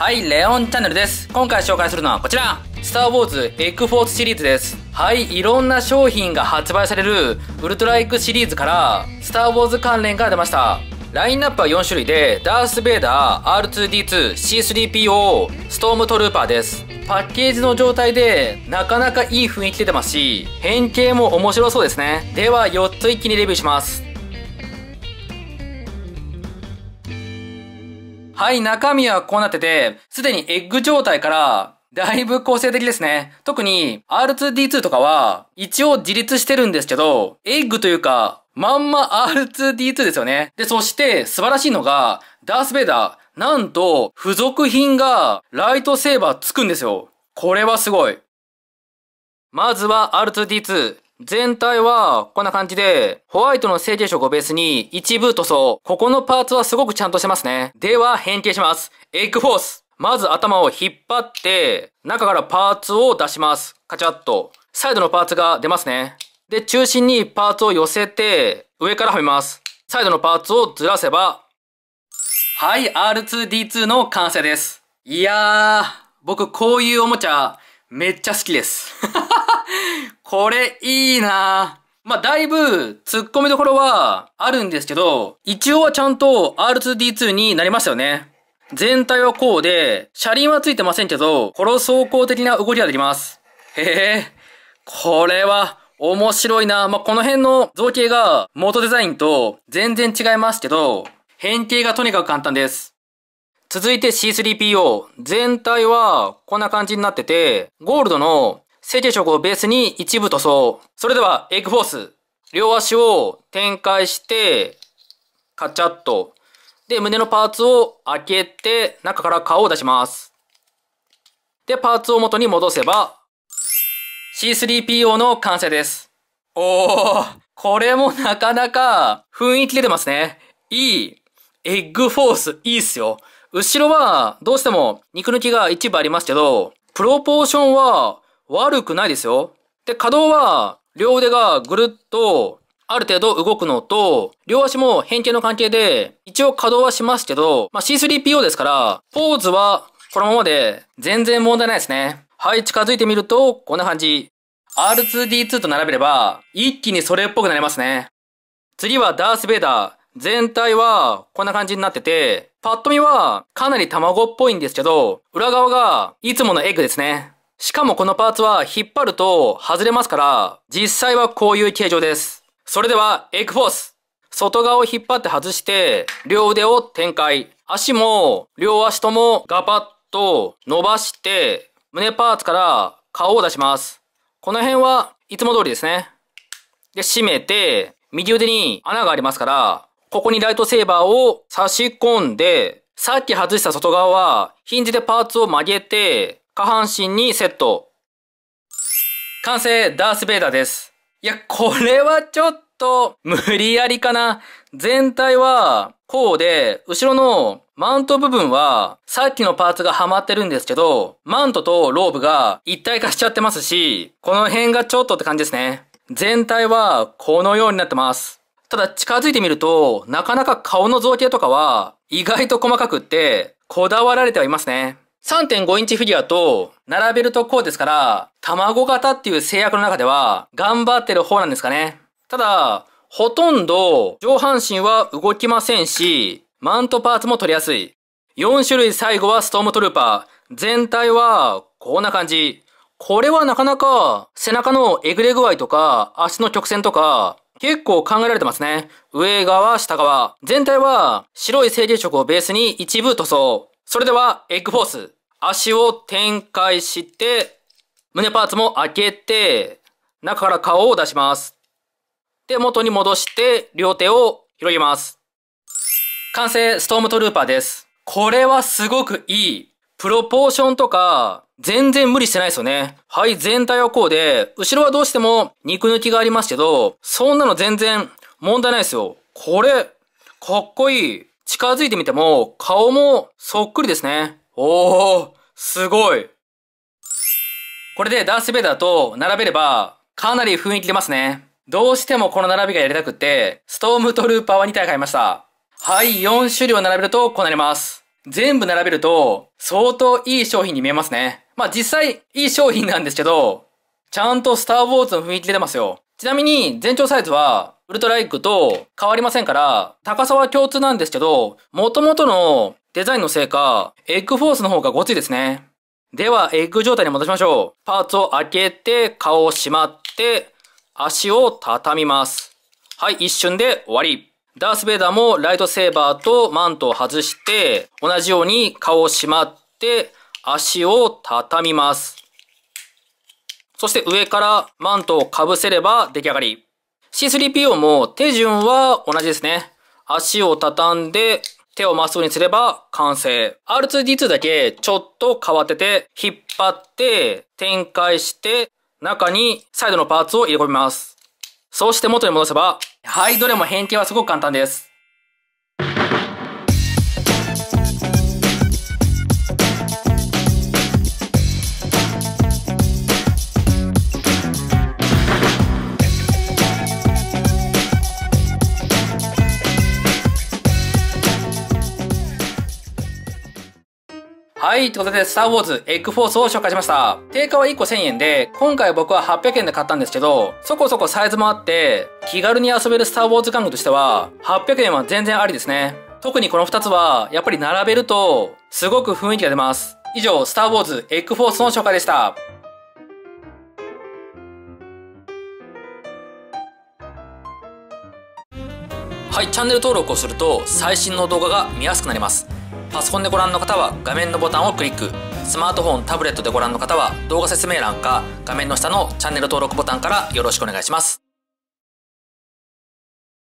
はい、レオンチャンネルです。今回紹介するのはこちら。スターウォーズエクフォースシリーズです。はい、いろんな商品が発売されるウルトラエクシリーズから、スターウォーズ関連が出ました。ラインナップは4種類で、ダース・ベイダー、R2D2、C3PO、ストームトルーパーです。パッケージの状態で、なかなかいい雰囲気出てますし、変形も面白そうですね。では、4つ一気にレビューします。はい、中身はこうなってて、すでにエッグ状態からだいぶ構成的ですね。特に R2D2 とかは一応自立してるんですけど、エッグというか、まんま R2D2 ですよね。で、そして素晴らしいのが、ダース・ベイダー、なんと付属品がライトセーバーつくんですよ。これはすごい。まずは R2D2。全体はこんな感じで、ホワイトの成形色をベースに一部塗装。ここのパーツはすごくちゃんとしてますね。では変形します。エッグフォース。まず頭を引っ張って、中からパーツを出します。カチャッと。サイドのパーツが出ますね。で、中心にパーツを寄せて、上からはめます。サイドのパーツをずらせば、はい、R2D2 の完成です。いやー、僕こういうおもちゃ、めっちゃ好きです。これいいなまあ、だいぶ突っ込みどころはあるんですけど、一応はちゃんと R2D2 になりましたよね。全体はこうで、車輪はついてませんけど、この走行的な動きができます。へえ、これは面白いな。まあ、この辺の造形が元デザインと全然違いますけど、変形がとにかく簡単です。続いて C3PO。全体はこんな感じになってて、ゴールドの制定色をベースに一部塗装。それでは、エッグフォース。両足を展開して、カチャッと。で、胸のパーツを開けて、中から顔を出します。で、パーツを元に戻せば、C3PO の完成です。おー、これもなかなか雰囲気出てますね。いい。エッグフォース、いいっすよ。後ろは、どうしても肉抜きが一部ありますけど、プロポーションは、悪くないですよ。で、可動は、両腕がぐるっと、ある程度動くのと、両足も変形の関係で、一応稼働はしますけど、まあ、C3PO ですから、ポーズはこのままで全然問題ないですね。はい、近づいてみると、こんな感じ。R2D2 と並べれば、一気にそれっぽくなりますね。次はダース・ベイダー。全体はこんな感じになってて、パッと見はかなり卵っぽいんですけど、裏側がいつものエッグですね。しかもこのパーツは引っ張ると外れますから、実際はこういう形状です。それでは、エッグフォース。外側を引っ張って外して、両腕を展開。足も、両足ともガパッと伸ばして、胸パーツから顔を出します。この辺はいつも通りですね。で、締めて、右腕に穴がありますから、ここにライトセーバーを差し込んで、さっき外した外側はヒンジでパーツを曲げて、下半身にセット。完成、ダース・ベイダーです。いや、これはちょっと、無理やりかな。全体は、こうで、後ろのマウント部分は、さっきのパーツがハマってるんですけど、マントとローブが一体化しちゃってますし、この辺がちょっとって感じですね。全体は、このようになってます。ただ近づいてみると、なかなか顔の造形とかは、意外と細かくって、こだわられてはいますね。3.5インチフィギュアと並べるとこうですから、卵型っていう制約の中では頑張ってる方なんですかね。ただ、ほとんど上半身は動きませんし、マントパーツも取りやすい。4種類最後はストームトルーパー。全体はこんな感じ。これはなかなか背中のえぐれ具合とか足の曲線とか結構考えられてますね。上側、下側。全体は白い整形色をベースに一部塗装。それでは、エッグフォース。足を展開して、胸パーツも開けて、中から顔を出します。で、元に戻して、両手を広げます。完成、ストームトルーパーです。これはすごくいい。プロポーションとか、全然無理してないですよね。はい、全体はこうで、後ろはどうしても肉抜きがありますけど、そんなの全然問題ないですよ。これ、かっこいい。近づいてみても、顔もそっくりですね。おー、すごい。これでダース・ベイダーと並べれば、かなり雰囲気出ますね。どうしてもこの並びがやりたくって、ストームトルーパーは2体買いました。はい、4種類を並べるとこうなります。全部並べると、相当いい商品に見えますね。まあ実際、いい商品なんですけど、ちゃんとスターウォーズの雰囲気出てますよ。ちなみに全長サイズはウルトラエッグと変わりませんから、高さは共通なんですけど、元々のデザインのせいか、エッグフォースの方がごついですね。では、エッグ状態に戻しましょう。パーツを開けて、顔をしまって、足を畳みます。はい、一瞬で終わり。ダース・ベイダーもライトセーバーとマントを外して、同じように顔をしまって、足を畳みます。そして上からマントをかぶせれば出来上がり。C3PO も手順は同じですね。足を畳んで手をまっすぐにすれば完成。R2D2 だけちょっと変わってて、引っ張って展開して中にサイドのパーツを入れ込みます。そして元に戻せば、はい、どれも変形はすごく簡単です。はい、ということで、スターウォーズエッグフォースを紹介しました。定価は1個1000円で、今回僕は800円で買ったんですけど、そこそこサイズもあって、気軽に遊べるスターウォーズ玩具としては、800円は全然ありですね。特にこの2つは、やっぱり並べると、すごく雰囲気が出ます。以上、スターウォーズエッグフォースの紹介でした。はい、チャンネル登録をすると最新の動画が見やすくなります。パソコンでご覧の方は画面のボタンをクリックスマートフォンタブレットでご覧の方は動画説明欄か画面の下のチャンネル登録ボタンからよろしくお願いします